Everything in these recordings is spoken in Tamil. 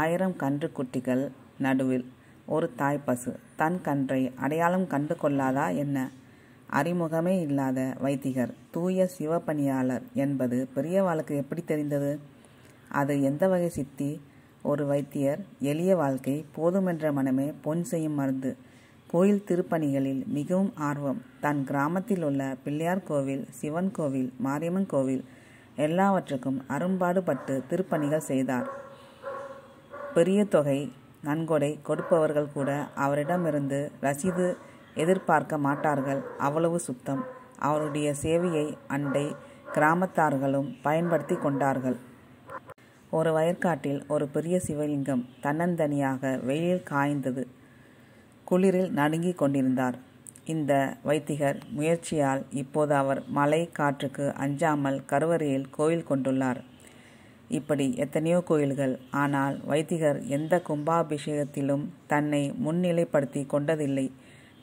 ஆயிரம் கன்று குட்டிகள் நடுவில் ஒரு தாய் பசு தன் கன்றை அடையாளம் கண்டு கொள்ளாதா என்ன அறிமுகமே இல்லாத வைத்திகர் தூய சிவப்பணியாளர் என்பது பெரியவாளுக்கு எப்படி தெரிந்தது அது எந்த வகை சித்தி ஒரு வைத்தியர் எளிய வாழ்க்கை போதுமென்ற மனமே பொன் செய்யும் மருந்து கோயில் திருப்பணிகளில் மிகவும் ஆர்வம் தன் கிராமத்தில் உள்ள பிள்ளையார் கோவில் சிவன் கோவில் மாரியம்மன் கோவில் எல்லாவற்றுக்கும் அரும்பாடுபட்டு திருப்பணிகள் செய்தார் பெரிய தொகை நன்கொடை கொடுப்பவர்கள் கூட அவரிடமிருந்து ரசீது எதிர்பார்க்க மாட்டார்கள் அவ்வளவு சுத்தம் அவருடைய சேவையை அண்டை கிராமத்தார்களும் பயன்படுத்தி கொண்டார்கள் ஒரு வயற்காட்டில் ஒரு பெரிய சிவலிங்கம் தன்னந்தனியாக வெயிலில் காய்ந்தது குளிரில் நடுங்கிக் கொண்டிருந்தார் இந்த வைத்திகர் முயற்சியால் இப்போது அவர் மலை காற்றுக்கு அஞ்சாமல் கருவறையில் கோயில் கொண்டுள்ளார் இப்படி எத்தனையோ கோயில்கள் ஆனால் வைத்திகர் எந்த கும்பாபிஷேகத்திலும் தன்னை முன்னிலைப்படுத்தி கொண்டதில்லை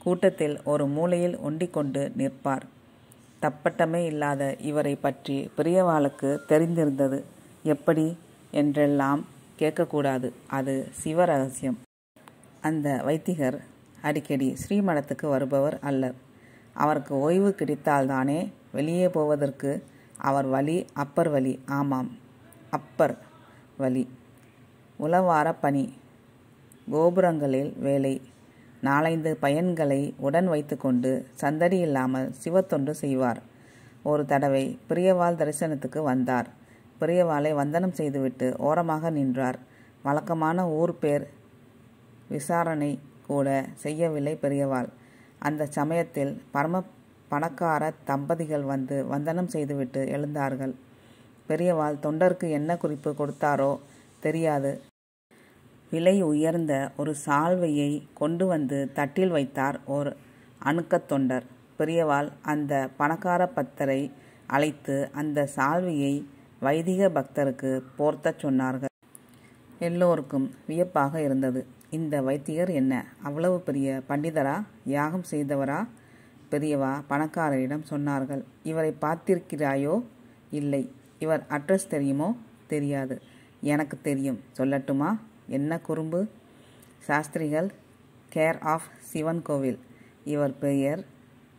கூட்டத்தில் ஒரு மூலையில் ஒண்டிக்கொண்டு நிற்பார் தப்பட்டமே இல்லாத இவரை பற்றி பெரியவாளுக்கு தெரிந்திருந்தது எப்படி என்றெல்லாம் கேட்கக்கூடாது அது சிவ ரகசியம் அந்த வைத்திகர் அடிக்கடி ஸ்ரீமடத்துக்கு வருபவர் அல்லர் அவருக்கு ஓய்வு கிடைத்தால்தானே வெளியே போவதற்கு அவர் வழி அப்பர் வழி ஆமாம் அப்பர் வழி உளவார பணி கோபுரங்களில் வேலை நாலந்து பயன்களை உடன் வைத்துக்கொண்டு சந்தடி இல்லாமல் சிவத்தொண்டு செய்வார் ஒரு தடவை பிரியவாள் தரிசனத்துக்கு வந்தார் பிரியவாளை வந்தனம் செய்துவிட்டு ஓரமாக நின்றார் வழக்கமான ஊர் பேர் விசாரணை கூட செய்யவில்லை பெரியவாள் அந்த சமயத்தில் பரம பணக்கார தம்பதிகள் வந்து வந்தனம் செய்துவிட்டு எழுந்தார்கள் பெரியவாள் தொண்டருக்கு என்ன குறிப்பு கொடுத்தாரோ தெரியாது விலை உயர்ந்த ஒரு சால்வையை கொண்டு வந்து தட்டில் வைத்தார் ஓர் அணுக்கத் தொண்டர் பெரியவாள் அந்த பணக்கார பத்தரை அழைத்து அந்த சால்வையை வைதிக பக்தருக்கு போர்த்தச் சொன்னார்கள் எல்லோருக்கும் வியப்பாக இருந்தது இந்த வைத்தியர் என்ன அவ்வளவு பெரிய பண்டிதரா யாகம் செய்தவரா பெரியவா பணக்காரரிடம் சொன்னார்கள் இவரை பார்த்திருக்கிறாயோ இல்லை இவர் அட்ரஸ் தெரியுமோ தெரியாது எனக்கு தெரியும் சொல்லட்டுமா என்ன குறும்பு சாஸ்திரிகள் கேர் ஆஃப் சிவன் கோவில் இவர் பெயர்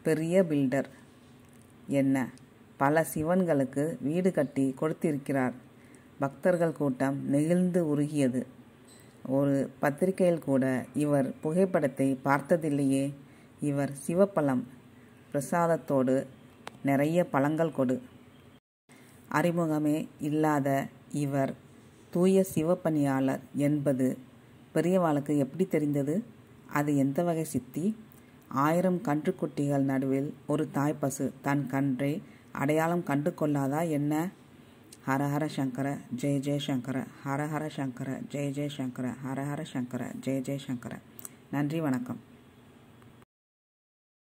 பெரிய பில்டர் என்ன பல சிவன்களுக்கு வீடு கட்டி கொடுத்திருக்கிறார் பக்தர்கள் கூட்டம் நெகிழ்ந்து உருகியது ஒரு பத்திரிகையில் கூட இவர் புகைப்படத்தை பார்த்ததில்லையே இவர் சிவப்பழம் பிரசாதத்தோடு நிறைய பழங்கள் கொடு அறிமுகமே இல்லாத இவர் தூய சிவப்பணியாளர் என்பது பெரியவாளுக்கு எப்படி தெரிந்தது அது எந்த வகை சித்தி ஆயிரம் கன்றுக்குட்டிகள் நடுவில் ஒரு தாய்ப்பசு தன் கன்றை அடையாளம் கண்டு கொள்ளாதா என்ன ஹரஹர சங்கர ஜெய ஜெயசங்கர ஹரஹர சங்கர ஜெய ஜெயசங்கர ஹரஹர சங்கர ஜெய ஜெயசங்கர நன்றி வணக்கம்